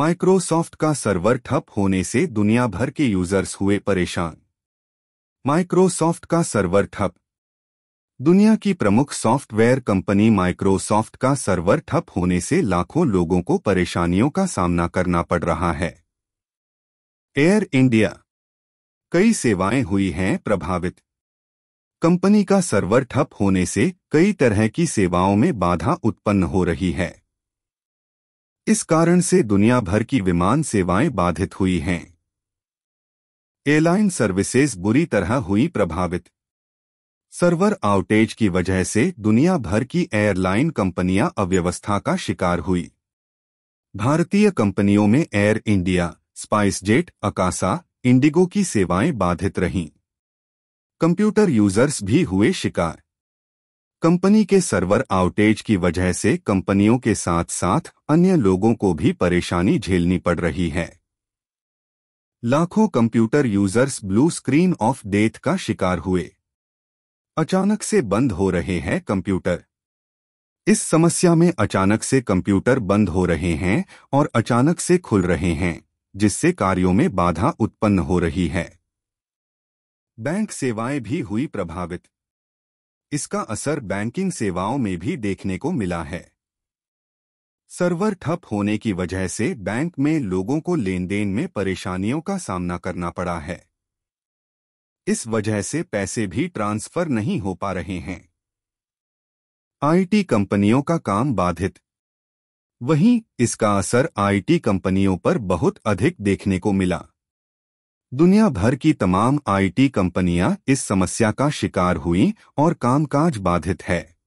Microsoft का server ठप होने से दुनिया भर के यूजर्स हुए परेशान माइक्रोसॉफ्ट का सर्वर ठप दुनिया की प्रमुख सॉफ्टवेयर कंपनी माइक्रोसॉफ्ट का सर्वर ठप होने से लाखों लोगों को परेशानियों का सामना करना पड़ रहा है एयर इंडिया कई सेवाएं हुई हैं प्रभावित कंपनी का सर्वर ठप होने से कई तरह की सेवाओं में बाधा उत्पन्न हो रही है इस कारण से दुनिया भर की विमान सेवाएं बाधित हुई हैं एयरलाइन सर्विसेज बुरी तरह हुई प्रभावित सर्वर आउटेज की वजह से दुनिया भर की एयरलाइन कंपनियां अव्यवस्था का शिकार हुई भारतीय कंपनियों में Air India SpiceJet Akasa IndiGo की सेवाएं बाधित रहीं कंप्यूटर यूजर्स भी हुए शिकार कंपनी के सर्वर आउटेज की वजह से कंपनियों के साथ साथ अन्य लोगों को भी परेशानी झेलनी पड़ रही है लाखों computer users blue screen of death का शिकार हुए अचानक से बंद हो रहे हैं कंप्यूटर इस समस्या में अचानक से कंप्यूटर बंद हो रहे हैं और अचानक से खुल रहे हैं जिससे कार्यों में बाधा उत्पन्न हो रही है बैंक सेवाएं भी हुई प्रभावित इसका असर बैंकिंग सेवाओं में भी देखने को मिला है सर्वर ठप होने की वजह से बैंक में लोगों को लेनदेन में परेशानियों का सामना करना पड़ा है इस वजह से पैसे भी ट्रांसफर नहीं हो पा रहे हैं आईटी कंपनियों का काम बाधित वहीं इसका असर आईटी कंपनियों पर बहुत अधिक देखने को मिला दुनिया भर की तमाम आईटी कंपनियां इस समस्या का शिकार हुई और कामकाज बाधित है